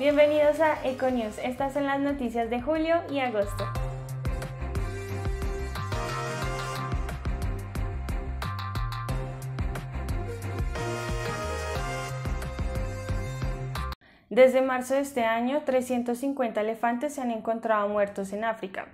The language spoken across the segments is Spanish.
Bienvenidos a Econews. Estas son las noticias de julio y agosto. Desde marzo de este año, 350 elefantes se han encontrado muertos en África.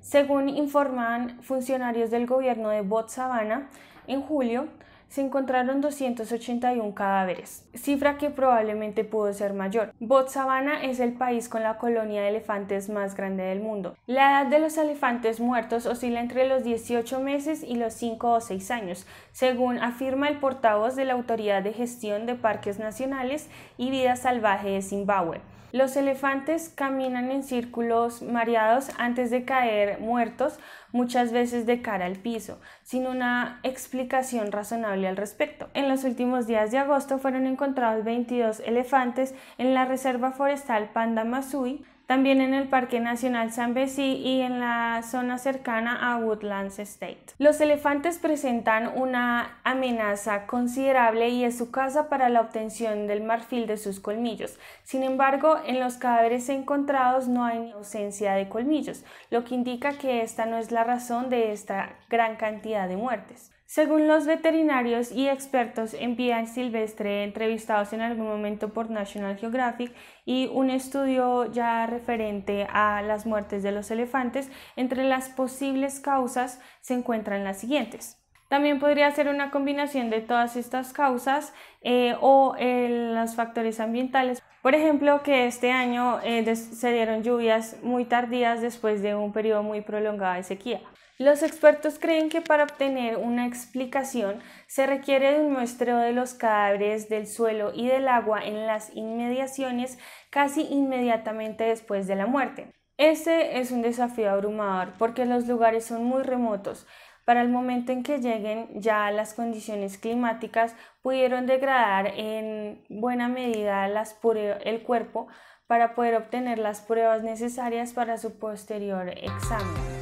Según informan funcionarios del gobierno de Botswana, en julio, se encontraron 281 cadáveres, cifra que probablemente pudo ser mayor. Botswana es el país con la colonia de elefantes más grande del mundo. La edad de los elefantes muertos oscila entre los 18 meses y los 5 o 6 años, según afirma el portavoz de la Autoridad de Gestión de Parques Nacionales y Vida Salvaje de Zimbabue. Los elefantes caminan en círculos mareados antes de caer muertos, muchas veces de cara al piso, sin una explicación razonable al respecto. En los últimos días de agosto fueron encontrados 22 elefantes en la reserva forestal Pandamasui, también en el Parque Nacional San Bessy y en la zona cercana a Woodlands State. Los elefantes presentan una amenaza considerable y es su casa para la obtención del marfil de sus colmillos. Sin embargo, en los cadáveres encontrados no hay ausencia de colmillos, lo que indica que esta no es la razón de esta gran cantidad de muertes. Según los veterinarios y expertos en vía silvestre entrevistados en algún momento por National Geographic y un estudio ya referente a las muertes de los elefantes, entre las posibles causas se encuentran las siguientes. También podría ser una combinación de todas estas causas eh, o eh, los factores ambientales. Por ejemplo, que este año eh, se dieron lluvias muy tardías después de un periodo muy prolongado de sequía. Los expertos creen que para obtener una explicación se requiere de un muestreo de los cadáveres del suelo y del agua en las inmediaciones casi inmediatamente después de la muerte. Este es un desafío abrumador porque los lugares son muy remotos. Para el momento en que lleguen ya las condiciones climáticas pudieron degradar en buena medida el cuerpo para poder obtener las pruebas necesarias para su posterior examen.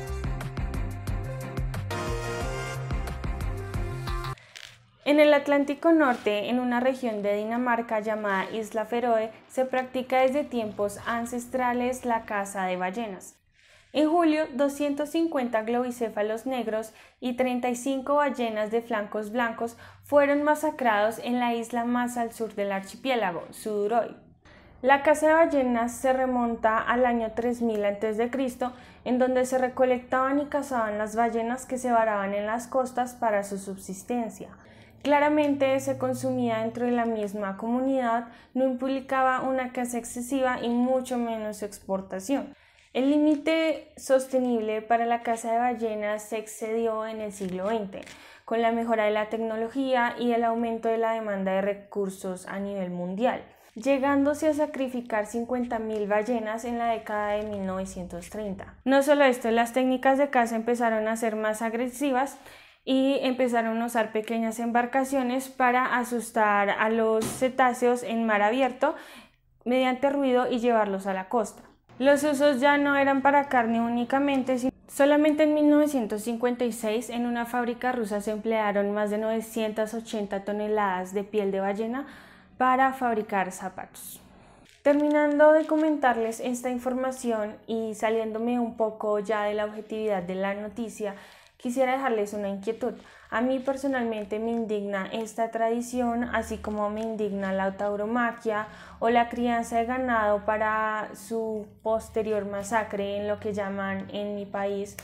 En el Atlántico Norte, en una región de Dinamarca llamada Isla Feroe, se practica desde tiempos ancestrales la caza de ballenas. En julio, 250 globicéfalos negros y 35 ballenas de flancos blancos fueron masacrados en la isla más al sur del archipiélago, Suduroy. La caza de ballenas se remonta al año 3000 a.C., en donde se recolectaban y cazaban las ballenas que se varaban en las costas para su subsistencia claramente se consumía dentro de la misma comunidad, no implicaba una caza excesiva y mucho menos exportación. El límite sostenible para la caza de ballenas se excedió en el siglo XX, con la mejora de la tecnología y el aumento de la demanda de recursos a nivel mundial, llegándose a sacrificar 50.000 ballenas en la década de 1930. No solo esto, las técnicas de caza empezaron a ser más agresivas y empezaron a usar pequeñas embarcaciones para asustar a los cetáceos en mar abierto mediante ruido y llevarlos a la costa. Los usos ya no eran para carne únicamente, sino solamente en 1956 en una fábrica rusa se emplearon más de 980 toneladas de piel de ballena para fabricar zapatos. Terminando de comentarles esta información y saliéndome un poco ya de la objetividad de la noticia, Quisiera dejarles una inquietud. A mí personalmente me indigna esta tradición, así como me indigna la tauromaquia o la crianza de ganado para su posterior masacre en lo que llaman en mi país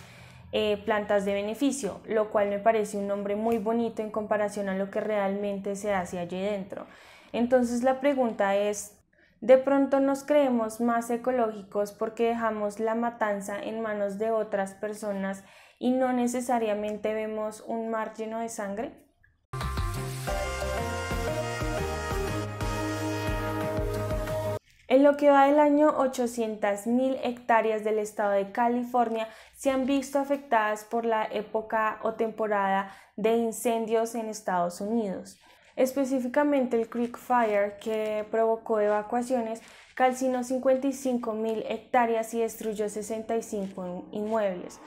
eh, plantas de beneficio, lo cual me parece un nombre muy bonito en comparación a lo que realmente se hace allí dentro. Entonces la pregunta es, de pronto nos creemos más ecológicos porque dejamos la matanza en manos de otras personas y no necesariamente vemos un mar lleno de sangre. En lo que va del año, 800.000 hectáreas del estado de California se han visto afectadas por la época o temporada de incendios en Estados Unidos. Específicamente el Creek Fire, que provocó evacuaciones, calcinó 55 hectáreas y destruyó 65 inmuebles.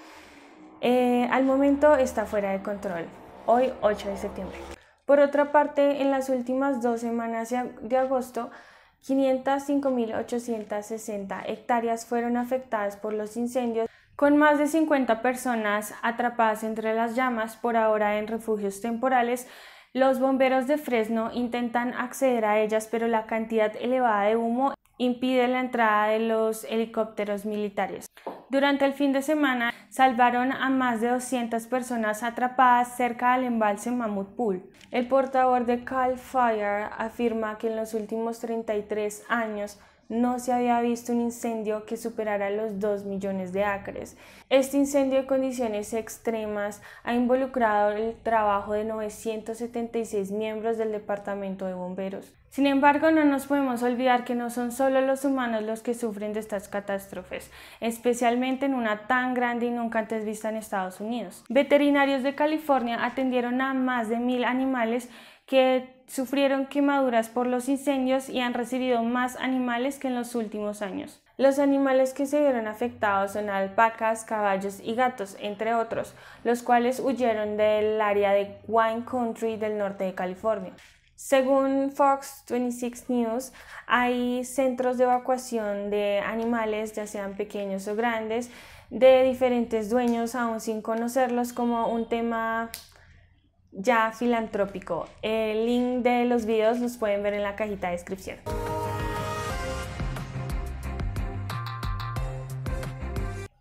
Eh, al momento está fuera de control, hoy 8 de septiembre. Por otra parte, en las últimas dos semanas de agosto, 505.860 hectáreas fueron afectadas por los incendios, con más de 50 personas atrapadas entre las llamas por ahora en refugios temporales los bomberos de Fresno intentan acceder a ellas, pero la cantidad elevada de humo impide la entrada de los helicópteros militares. Durante el fin de semana salvaron a más de 200 personas atrapadas cerca del embalse Mammoth Pool. El portavoz de Cal Fire afirma que en los últimos 33 años no se había visto un incendio que superara los 2 millones de acres. Este incendio de condiciones extremas ha involucrado el trabajo de 976 miembros del Departamento de Bomberos. Sin embargo, no nos podemos olvidar que no son solo los humanos los que sufren de estas catástrofes, especialmente en una tan grande y nunca antes vista en Estados Unidos. Veterinarios de California atendieron a más de mil animales que sufrieron quemaduras por los incendios y han recibido más animales que en los últimos años. Los animales que se vieron afectados son alpacas, caballos y gatos, entre otros, los cuales huyeron del área de Wine Country del norte de California. Según Fox 26 News, hay centros de evacuación de animales, ya sean pequeños o grandes, de diferentes dueños, aún sin conocerlos, como un tema ya filantrópico. El link de los videos los pueden ver en la cajita de descripción.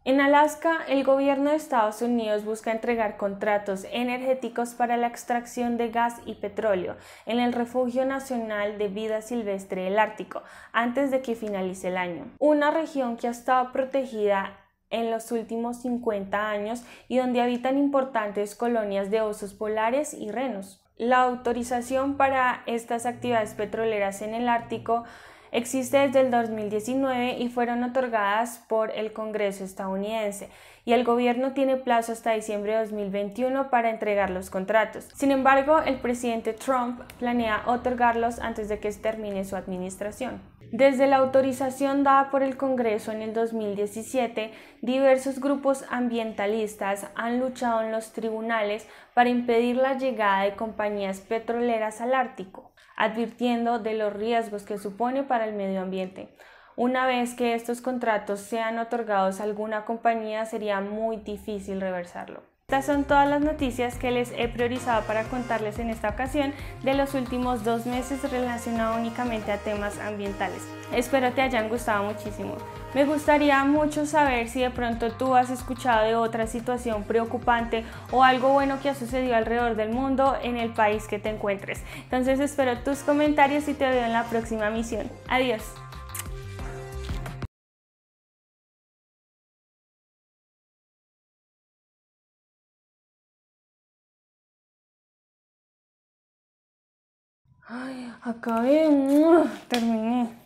En Alaska, el gobierno de Estados Unidos busca entregar contratos energéticos para la extracción de gas y petróleo en el Refugio Nacional de Vida Silvestre del Ártico antes de que finalice el año. Una región que ha estado protegida en los últimos 50 años y donde habitan importantes colonias de osos polares y renos. La autorización para estas actividades petroleras en el Ártico existe desde el 2019 y fueron otorgadas por el Congreso estadounidense y el gobierno tiene plazo hasta diciembre de 2021 para entregar los contratos. Sin embargo, el presidente Trump planea otorgarlos antes de que termine su administración. Desde la autorización dada por el Congreso en el 2017, diversos grupos ambientalistas han luchado en los tribunales para impedir la llegada de compañías petroleras al Ártico, advirtiendo de los riesgos que supone para el medio ambiente. Una vez que estos contratos sean otorgados a alguna compañía sería muy difícil reversarlo. Estas son todas las noticias que les he priorizado para contarles en esta ocasión de los últimos dos meses relacionado únicamente a temas ambientales. Espero te hayan gustado muchísimo. Me gustaría mucho saber si de pronto tú has escuchado de otra situación preocupante o algo bueno que ha sucedido alrededor del mundo en el país que te encuentres. Entonces espero tus comentarios y te veo en la próxima misión. Adiós. Ay, acabé, mm, terminé.